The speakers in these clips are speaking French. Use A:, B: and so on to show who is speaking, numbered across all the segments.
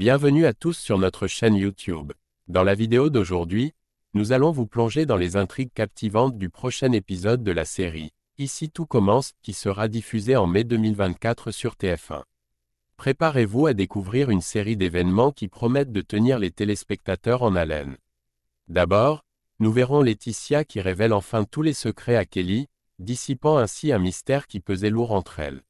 A: Bienvenue à tous sur notre chaîne YouTube. Dans la vidéo d'aujourd'hui, nous allons vous plonger dans les intrigues captivantes du prochain épisode de la série Ici tout commence qui sera diffusé en mai 2024 sur TF1. Préparez-vous à découvrir une série d'événements qui promettent de tenir les téléspectateurs en haleine. D'abord, nous verrons Laetitia qui révèle enfin tous les secrets à Kelly, dissipant ainsi un mystère qui pesait lourd entre elles.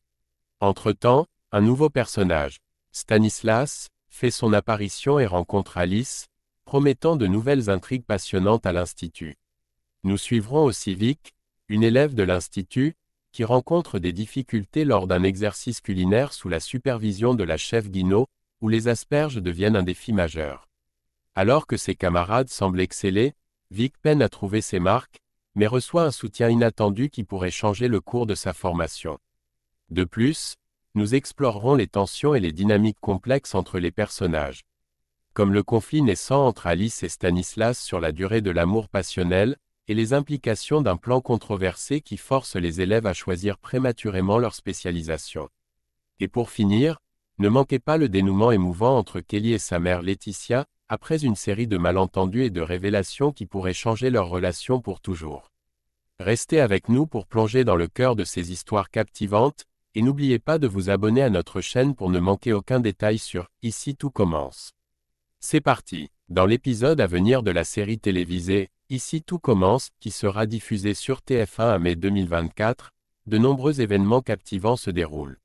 A: Entre-temps, un nouveau personnage, Stanislas, fait son apparition et rencontre Alice, promettant de nouvelles intrigues passionnantes à l'Institut. Nous suivrons aussi Vic, une élève de l'Institut, qui rencontre des difficultés lors d'un exercice culinaire sous la supervision de la chef Guinot, où les asperges deviennent un défi majeur. Alors que ses camarades semblent exceller, Vic peine à trouver ses marques, mais reçoit un soutien inattendu qui pourrait changer le cours de sa formation. De plus, nous explorerons les tensions et les dynamiques complexes entre les personnages. Comme le conflit naissant entre Alice et Stanislas sur la durée de l'amour passionnel, et les implications d'un plan controversé qui force les élèves à choisir prématurément leur spécialisation. Et pour finir, ne manquez pas le dénouement émouvant entre Kelly et sa mère Laetitia, après une série de malentendus et de révélations qui pourraient changer leur relation pour toujours. Restez avec nous pour plonger dans le cœur de ces histoires captivantes, et n'oubliez pas de vous abonner à notre chaîne pour ne manquer aucun détail sur Ici tout commence. C'est parti. Dans l'épisode à venir de la série télévisée Ici tout commence, qui sera diffusée sur TF1 à mai 2024, de nombreux événements captivants se déroulent.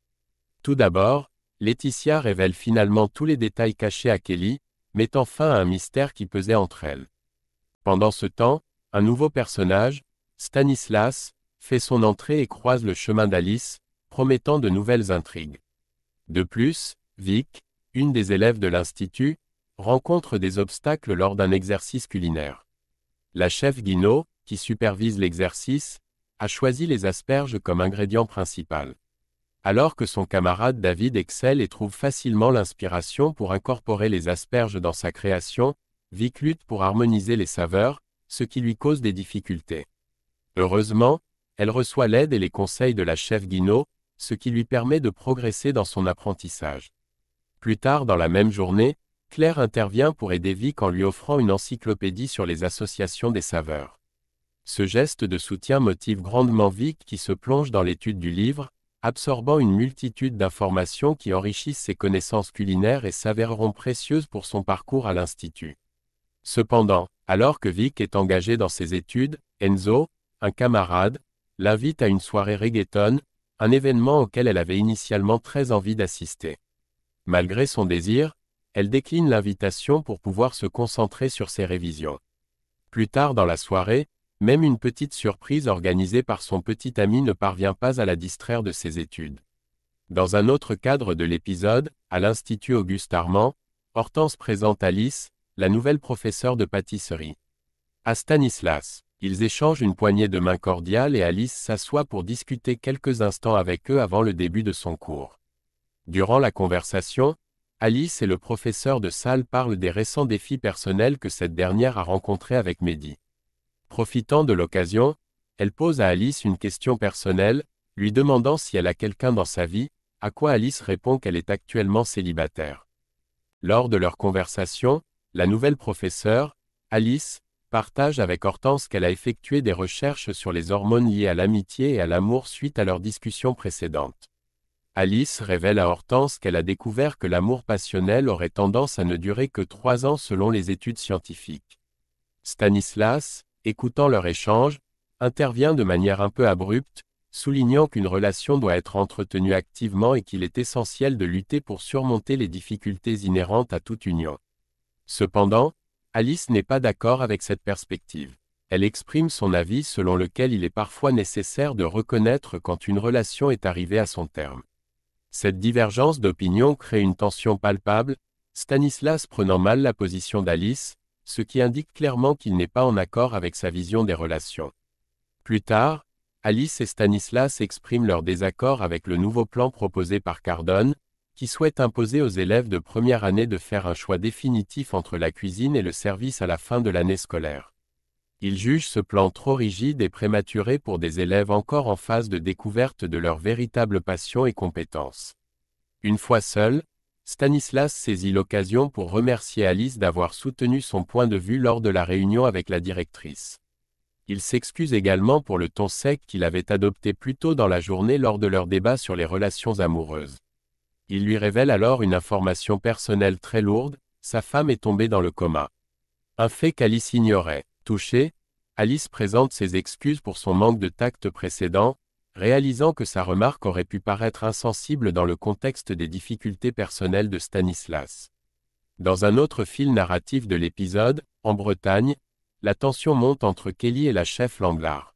A: Tout d'abord, Laetitia révèle finalement tous les détails cachés à Kelly, mettant fin à un mystère qui pesait entre elles. Pendant ce temps, un nouveau personnage, Stanislas, fait son entrée et croise le chemin d'Alice, promettant de nouvelles intrigues. De plus, Vic, une des élèves de l'Institut, rencontre des obstacles lors d'un exercice culinaire. La chef Guinot, qui supervise l'exercice, a choisi les asperges comme ingrédient principal. Alors que son camarade David excelle et trouve facilement l'inspiration pour incorporer les asperges dans sa création, Vic lutte pour harmoniser les saveurs, ce qui lui cause des difficultés. Heureusement, elle reçoit l'aide et les conseils de la chef Guinot, ce qui lui permet de progresser dans son apprentissage. Plus tard dans la même journée, Claire intervient pour aider Vic en lui offrant une encyclopédie sur les associations des saveurs. Ce geste de soutien motive grandement Vic qui se plonge dans l'étude du livre, absorbant une multitude d'informations qui enrichissent ses connaissances culinaires et s'avéreront précieuses pour son parcours à l'Institut. Cependant, alors que Vic est engagé dans ses études, Enzo, un camarade, l'invite à une soirée reggaeton, un événement auquel elle avait initialement très envie d'assister. Malgré son désir, elle décline l'invitation pour pouvoir se concentrer sur ses révisions. Plus tard dans la soirée, même une petite surprise organisée par son petit ami ne parvient pas à la distraire de ses études. Dans un autre cadre de l'épisode, à l'Institut Auguste Armand, Hortense présente Alice, la nouvelle professeure de pâtisserie. À Stanislas. Ils échangent une poignée de main cordiale et Alice s'assoit pour discuter quelques instants avec eux avant le début de son cours. Durant la conversation, Alice et le professeur de salle parlent des récents défis personnels que cette dernière a rencontrés avec Mehdi. Profitant de l'occasion, elle pose à Alice une question personnelle, lui demandant si elle a quelqu'un dans sa vie, à quoi Alice répond qu'elle est actuellement célibataire. Lors de leur conversation, la nouvelle professeure, Alice, partage avec Hortense qu'elle a effectué des recherches sur les hormones liées à l'amitié et à l'amour suite à leur discussions précédentes. Alice révèle à Hortense qu'elle a découvert que l'amour passionnel aurait tendance à ne durer que trois ans selon les études scientifiques. Stanislas, écoutant leur échange, intervient de manière un peu abrupte, soulignant qu'une relation doit être entretenue activement et qu'il est essentiel de lutter pour surmonter les difficultés inhérentes à toute union. Cependant, Alice n'est pas d'accord avec cette perspective. Elle exprime son avis selon lequel il est parfois nécessaire de reconnaître quand une relation est arrivée à son terme. Cette divergence d'opinion crée une tension palpable, Stanislas prenant mal la position d'Alice, ce qui indique clairement qu'il n'est pas en accord avec sa vision des relations. Plus tard, Alice et Stanislas expriment leur désaccord avec le nouveau plan proposé par Cardone, qui souhaite imposer aux élèves de première année de faire un choix définitif entre la cuisine et le service à la fin de l'année scolaire. Il juge ce plan trop rigide et prématuré pour des élèves encore en phase de découverte de leurs véritables passions et compétences. Une fois seul, Stanislas saisit l'occasion pour remercier Alice d'avoir soutenu son point de vue lors de la réunion avec la directrice. Il s'excuse également pour le ton sec qu'il avait adopté plus tôt dans la journée lors de leur débat sur les relations amoureuses. Il lui révèle alors une information personnelle très lourde, sa femme est tombée dans le coma. Un fait qu'Alice ignorait. Touchée, Alice présente ses excuses pour son manque de tact précédent, réalisant que sa remarque aurait pu paraître insensible dans le contexte des difficultés personnelles de Stanislas. Dans un autre fil narratif de l'épisode, en Bretagne, la tension monte entre Kelly et la chef Langlard.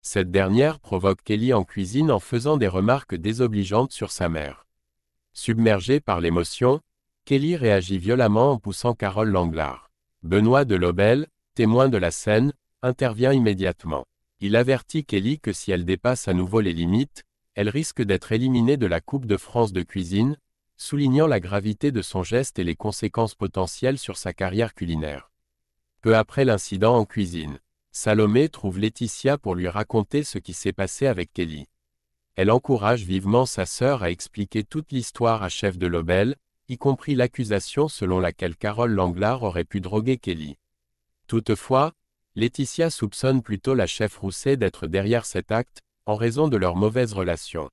A: Cette dernière provoque Kelly en cuisine en faisant des remarques désobligeantes sur sa mère. Submergé par l'émotion, Kelly réagit violemment en poussant Carole Langlard. Benoît de Lobel, témoin de la scène, intervient immédiatement. Il avertit Kelly que si elle dépasse à nouveau les limites, elle risque d'être éliminée de la Coupe de France de cuisine, soulignant la gravité de son geste et les conséquences potentielles sur sa carrière culinaire. Peu après l'incident en cuisine, Salomé trouve Laetitia pour lui raconter ce qui s'est passé avec Kelly elle encourage vivement sa sœur à expliquer toute l'histoire à chef de Lobel, y compris l'accusation selon laquelle Carole Langlard aurait pu droguer Kelly. Toutefois, Laetitia soupçonne plutôt la chef Rousset d'être derrière cet acte, en raison de leur mauvaise relation.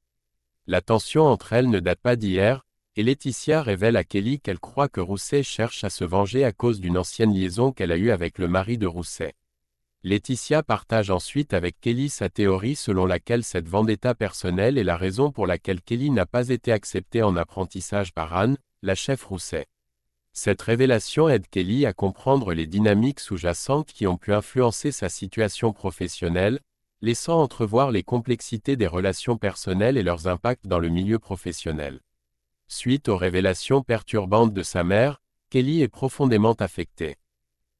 A: La tension entre elles ne date pas d'hier, et Laetitia révèle à Kelly qu'elle croit que Rousset cherche à se venger à cause d'une ancienne liaison qu'elle a eue avec le mari de Rousset. Laetitia partage ensuite avec Kelly sa théorie selon laquelle cette vendetta personnelle est la raison pour laquelle Kelly n'a pas été acceptée en apprentissage par Anne, la chef Rousset. Cette révélation aide Kelly à comprendre les dynamiques sous-jacentes qui ont pu influencer sa situation professionnelle, laissant entrevoir les complexités des relations personnelles et leurs impacts dans le milieu professionnel. Suite aux révélations perturbantes de sa mère, Kelly est profondément affectée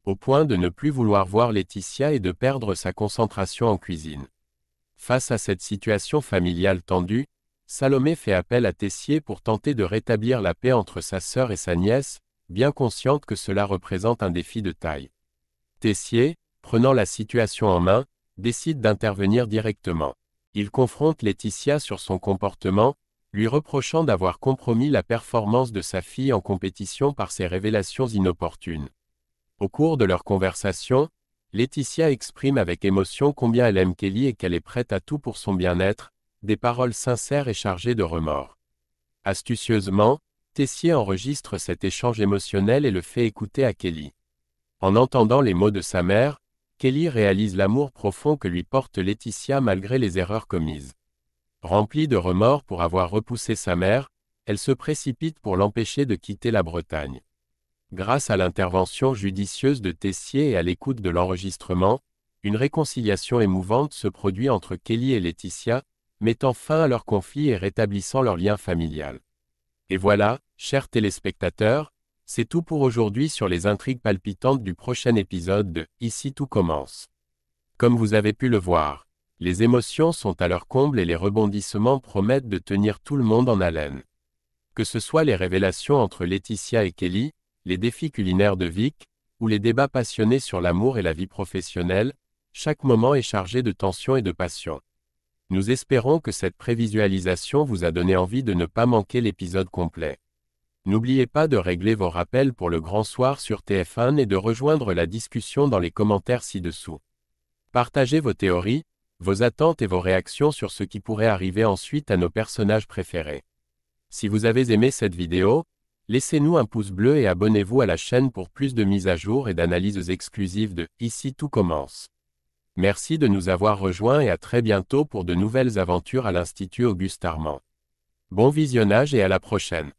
A: au point de ne plus vouloir voir Laetitia et de perdre sa concentration en cuisine. Face à cette situation familiale tendue, Salomé fait appel à Tessier pour tenter de rétablir la paix entre sa sœur et sa nièce, bien consciente que cela représente un défi de taille. Tessier, prenant la situation en main, décide d'intervenir directement. Il confronte Laetitia sur son comportement, lui reprochant d'avoir compromis la performance de sa fille en compétition par ses révélations inopportunes. Au cours de leur conversation, Laetitia exprime avec émotion combien elle aime Kelly et qu'elle est prête à tout pour son bien-être, des paroles sincères et chargées de remords. Astucieusement, Tessier enregistre cet échange émotionnel et le fait écouter à Kelly. En entendant les mots de sa mère, Kelly réalise l'amour profond que lui porte Laetitia malgré les erreurs commises. Remplie de remords pour avoir repoussé sa mère, elle se précipite pour l'empêcher de quitter la Bretagne. Grâce à l'intervention judicieuse de Tessier et à l'écoute de l'enregistrement, une réconciliation émouvante se produit entre Kelly et Laetitia, mettant fin à leur conflit et rétablissant leur lien familial. Et voilà, chers téléspectateurs, c'est tout pour aujourd'hui sur les intrigues palpitantes du prochain épisode de Ici tout commence. Comme vous avez pu le voir, les émotions sont à leur comble et les rebondissements promettent de tenir tout le monde en haleine. Que ce soit les révélations entre Laetitia et Kelly, les défis culinaires de Vic, ou les débats passionnés sur l'amour et la vie professionnelle, chaque moment est chargé de tension et de passion. Nous espérons que cette prévisualisation vous a donné envie de ne pas manquer l'épisode complet. N'oubliez pas de régler vos rappels pour le grand soir sur TF1 et de rejoindre la discussion dans les commentaires ci-dessous. Partagez vos théories, vos attentes et vos réactions sur ce qui pourrait arriver ensuite à nos personnages préférés. Si vous avez aimé cette vidéo, Laissez-nous un pouce bleu et abonnez-vous à la chaîne pour plus de mises à jour et d'analyses exclusives de Ici tout commence. Merci de nous avoir rejoints et à très bientôt pour de nouvelles aventures à l'Institut Auguste Armand. Bon visionnage et à la prochaine.